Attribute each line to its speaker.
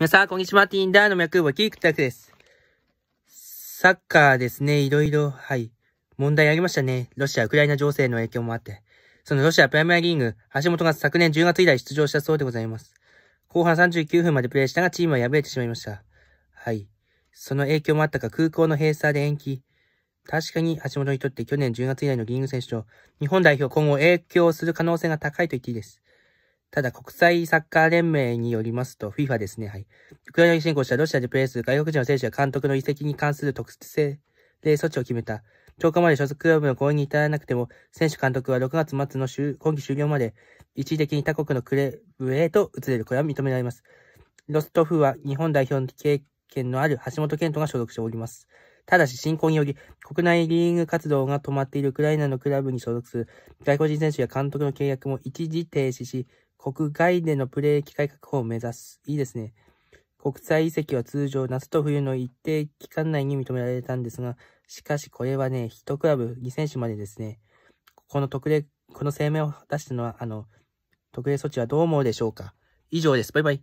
Speaker 1: 皆さん、こんにちは。ティンダーの脈をキークタクです。サッカーですね、いろいろ、はい。問題ありましたね。ロシア、ウクライナ情勢の影響もあって。そのロシアプライムアリーグ、橋本が昨年10月以来出場したそうでございます。後半39分までプレーしたが、チームは敗れてしまいました。はい。その影響もあったか、空港の閉鎖で延期。確かに橋本にとって去年10月以来のリーグ選手と日本代表今後影響する可能性が高いと言っていいです。ただ、国際サッカー連盟によりますと、FIFA ですね、はい。ウクライナに侵攻したロシアでプレイする外国人の選手や監督の移籍に関する特性で措置を決めた。10日まで所属クラブの公演に至らなくても、選手監督は6月末の今季終了まで、一時的に他国のクレブへと移れる。これは認められます。ロストフは日本代表の経験のある橋本健人が所属しております。ただし、侵攻により、国内リーグ活動が止まっているウクライナのクラブに所属する外国人選手や監督の契約も一時停止し、国外でのプレー機会確保を目指す。いいですね。国際移籍は通常夏と冬の一定期間内に認められたんですが、しかしこれはね、1クラブ2選手までですね、この特例、この声明を出したのは、あの、特例措置はどう思うでしょうか以上です。バイバイ。